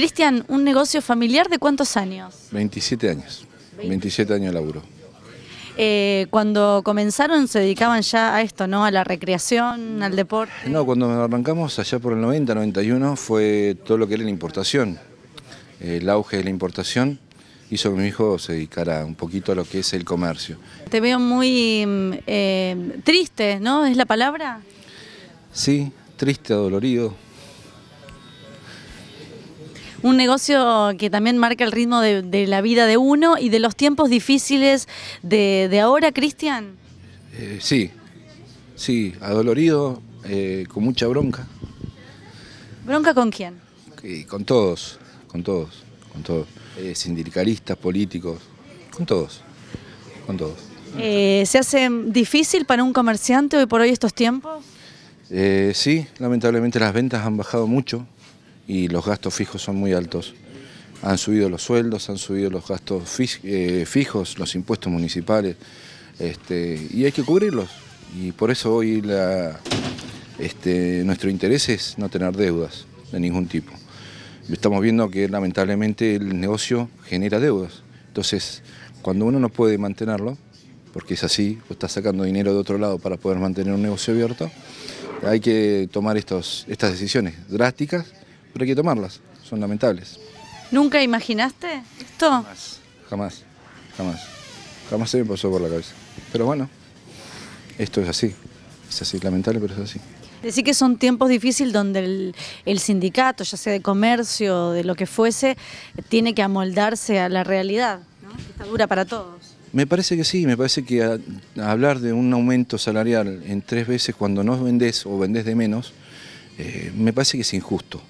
Cristian, un negocio familiar de cuántos años? 27 años, 27 años de laburo. Eh, cuando comenzaron se dedicaban ya a esto, ¿no? A la recreación, al deporte. No, cuando arrancamos allá por el 90, 91 fue todo lo que era la importación. El auge de la importación hizo que mi hijo se dedicara un poquito a lo que es el comercio. Te veo muy mm, eh, triste, ¿no? ¿Es la palabra? Sí, triste, dolorido. Un negocio que también marca el ritmo de, la vida de uno y de los tiempos difíciles de, ahora, Cristian. Eh, sí, sí, adolorido, eh, con mucha bronca. ¿Bronca con quién? con todos, con todos, con todos. Eh, sindicalistas, políticos, con todos, con todos. Eh, ¿Se hace difícil para un comerciante hoy por hoy estos tiempos? sí, lamentablemente las ventas han bajado mucho, y los gastos fijos son muy altos. Han subido los sueldos, han subido los gastos eh, fijos, los impuestos municipales, este, y hay que cubrirlos. Y por eso hoy este, nuestro interés es no tener deudas de ningún tipo. Estamos viendo que lamentablemente el negocio genera deudas. Entonces, cuando uno no puede mantenerlo, porque es así, o está sacando dinero de otro lado para poder mantener un negocio abierto, hay que tomar estas decisiones drásticas pero hay que tomarlas, son lamentables. ¿Nunca imaginaste esto? Jamás, jamás, jamás. Jamás se me pasó por la cabeza. Pero bueno, esto es así, es así, lamentable, pero es así. Decir que son tiempos difíciles donde el, sindicato, ya sea de comercio, de lo que fuese, tiene que amoldarse a la realidad, ¿no? Está dura para todos. Me parece que sí, me parece que hablar de un aumento salarial en tres veces cuando no vendés o vendés de menos, eh, me parece que es injusto.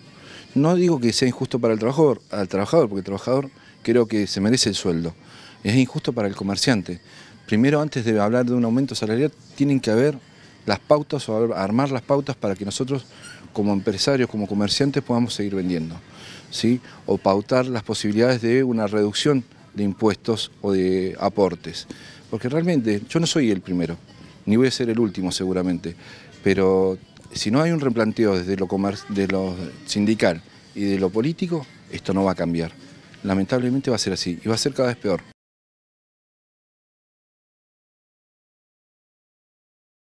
No digo que sea injusto para el trabajador, al trabajador, porque el trabajador creo que se merece el sueldo. Es injusto para el comerciante. Primero, antes de hablar de un aumento salarial, tienen que haber las pautas o armar las pautas para que nosotros como empresarios, como comerciantes podamos seguir vendiendo. ¿sí? O pautar las posibilidades de una reducción de impuestos o de aportes. Porque realmente yo no soy el primero, ni voy a ser el último seguramente, pero si no hay un replanteo desde lo, de lo sindical y de lo político, esto no va a cambiar. Lamentablemente va a ser así y va a ser cada vez peor.